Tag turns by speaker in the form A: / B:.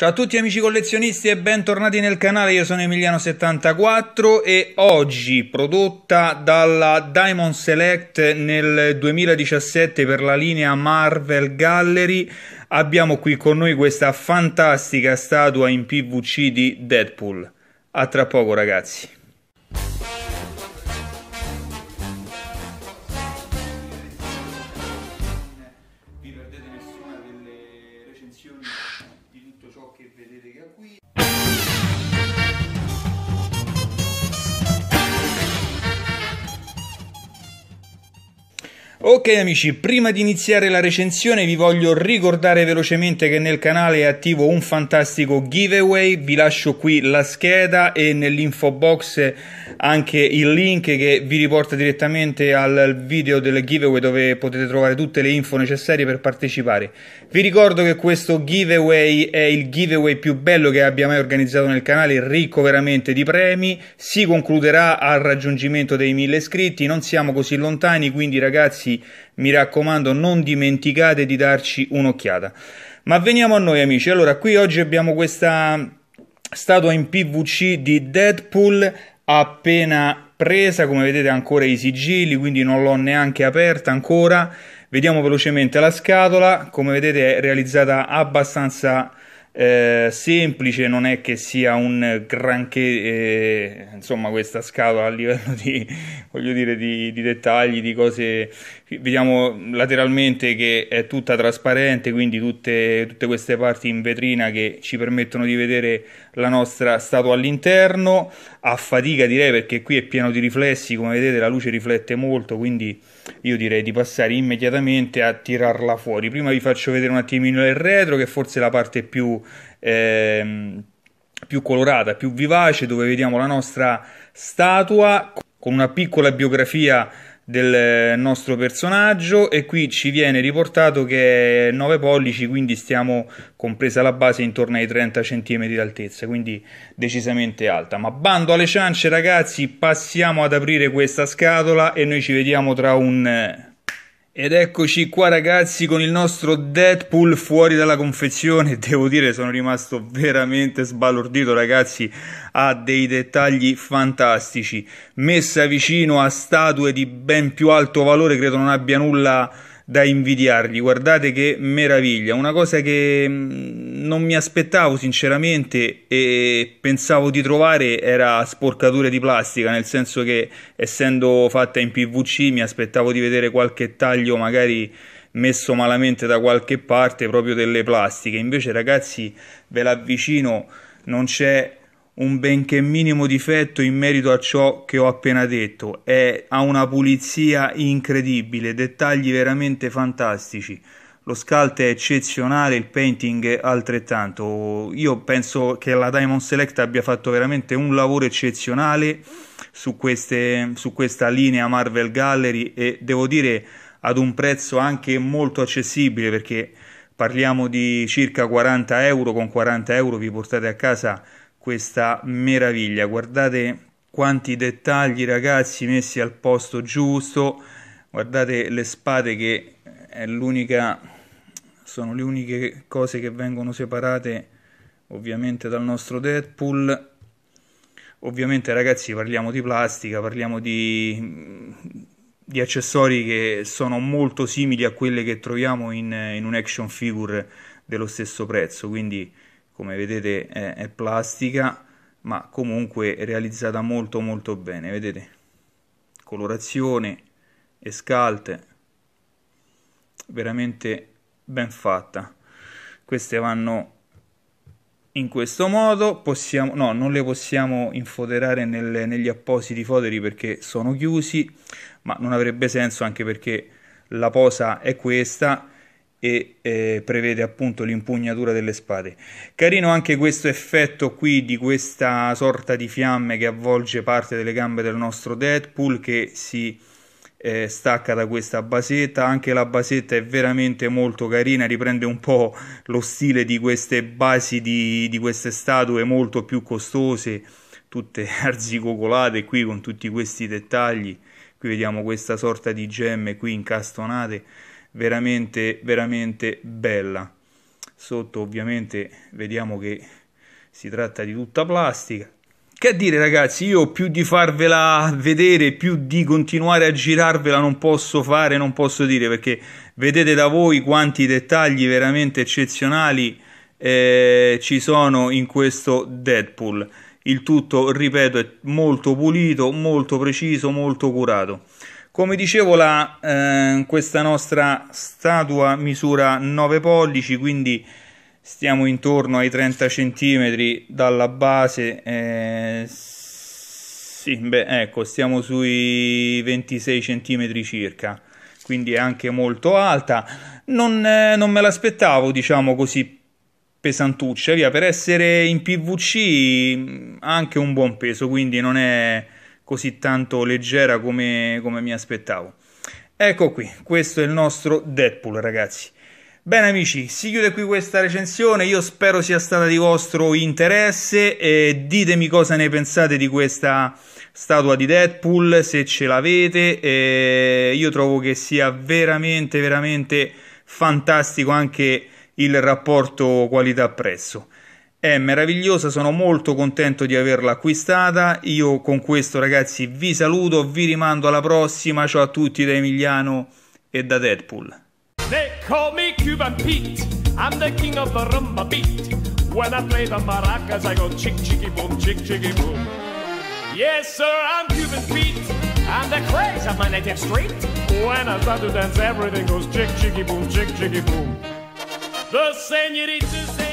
A: Ciao a tutti amici collezionisti e bentornati nel canale, io sono Emiliano74 e oggi prodotta dalla Diamond Select nel 2017 per la linea Marvel Gallery abbiamo qui con noi questa fantastica statua in PVC di Deadpool. A tra poco ragazzi. Vi perdete nessuna delle recensioni Ok amici, prima di iniziare la recensione vi voglio ricordare velocemente che nel canale è attivo un fantastico giveaway, vi lascio qui la scheda e nell'info box anche il link che vi riporta direttamente al video del giveaway dove potete trovare tutte le info necessarie per partecipare. Vi ricordo che questo giveaway è il giveaway più bello che abbia mai organizzato nel canale, ricco veramente di premi, si concluderà al raggiungimento dei 1000 iscritti, non siamo così lontani quindi ragazzi prezzi, mi raccomando non dimenticate di darci un'occhiata. Ma veniamo a noi amici, allora qui oggi abbiamo questa statua in PVC di Deadpool appena presa, come vedete ancora i sigilli, quindi non l'ho neanche aperta ancora. Vediamo velocemente la scatola, come vedete è realizzata abbastanza eh, semplice, non è che sia un granché, eh, insomma, questa scatola a livello di, voglio dire, di, di, dettagli, di cose. Vediamo lateralmente che è tutta trasparente, quindi tutte, tutte queste parti in vetrina che ci permettono di vedere la nostra statua all'interno a fatica direi perché qui è pieno di riflessi come vedete la luce riflette molto quindi io direi di passare immediatamente a tirarla fuori prima vi faccio vedere un attimino il retro che è forse è la parte più ehm, più colorata, più vivace, dove vediamo la nostra statua con una piccola biografia del nostro personaggio e qui ci viene riportato che è 9 pollici quindi stiamo compresa la base intorno ai 30 cm d'altezza quindi decisamente alta ma bando alle ciance ragazzi passiamo ad aprire questa scatola e noi ci vediamo tra un ed eccoci qua ragazzi con il nostro Deadpool fuori dalla confezione, devo dire sono rimasto veramente sbalordito ragazzi, ha dei dettagli fantastici, messa vicino a statue di ben più alto valore, credo non abbia nulla da invidiargli. Guardate che meraviglia, una cosa che mm, non mi aspettavo sinceramente e pensavo di trovare era sporcature di plastica, nel senso che essendo fatta in PVC mi aspettavo di vedere qualche taglio magari messo malamente da qualche parte proprio delle plastiche. Invece ragazzi, ve l'avvicino, non c'è un benché minimo difetto in merito a ciò che ho appena detto. È, ha una pulizia incredibile, dettagli veramente fantastici. Lo scalt è eccezionale, il painting altrettanto. Io penso che la Diamond Select abbia fatto veramente un lavoro eccezionale su, queste, su questa linea Marvel Gallery e devo dire ad un prezzo anche molto accessibile perché parliamo di circa 40 euro, con 40 euro vi portate a casa questa meraviglia. Guardate quanti dettagli ragazzi messi al posto giusto. Guardate le spade che eh, è l'unica sono le uniche cose che vengono separate ovviamente dal nostro Deadpool. Ovviamente ragazzi parliamo di plastica, parliamo di, di accessori che sono molto simili a quelle che troviamo in, in un action figure dello stesso prezzo, quindi come vedete è, è plastica ma comunque realizzata molto molto bene vedete colorazione e scalte veramente ben fatta queste vanno in questo modo possiamo no non le possiamo infoderare nel, negli appositi foderi perché sono chiusi ma non avrebbe senso anche perché la posa è questa e eh, prevede appunto l'impugnatura delle spade. Carino anche questo effetto qui di questa sorta di fiamme che avvolge parte delle gambe del nostro Deadpool che si eh, stacca da questa basetta. Anche la basetta è veramente molto carina, riprende un po' lo stile di queste basi di, di queste statue molto più costose, tutte arzigogolate qui con tutti questi dettagli. Qui vediamo questa sorta di gemme qui incastonate veramente veramente bella sotto ovviamente vediamo che si tratta di tutta plastica che dire ragazzi, io più di farvela vedere, più di continuare a girarvela non posso fare, non posso dire, perché vedete da voi quanti dettagli veramente eccezionali eh, ci sono in questo Deadpool. Il tutto, ripeto, è molto pulito, molto preciso, molto curato. Come dicevo, la, eh, questa nostra statua misura 9 pollici, quindi stiamo intorno ai 30 cm dalla base. Eh, sì, beh, ecco, stiamo sui 26 cm circa, quindi è anche molto alta. Non, eh, non me l'aspettavo, diciamo così, pesantuccia, via, per essere in PVC anche un buon peso, quindi non è così tanto leggera come, come mi aspettavo. Ecco qui, questo è il nostro Deadpool, ragazzi. Bene amici, si chiude qui questa recensione, io spero sia stata di vostro interesse, eh, ditemi cosa ne pensate di questa statua di Deadpool, se ce l'avete, eh, io trovo che sia veramente, veramente fantastico anche il rapporto qualità-prezzo. È meravigliosa, sono molto contento di averla acquistata. Io con questo ragazzi vi saluto, vi rimando alla prossima. Ciao a tutti da Emiliano e da Deadpool. They call me Cuban Pete. I'm the king of the rumba beat. When I play the maracas, I go chick chicky boom, chick chicky boom. Yes, sir, I'm Cuban Pete. I'm the craze of my native street. When I start to dance, everything goes chick chicky boom, chick chicky boom. The senoritas.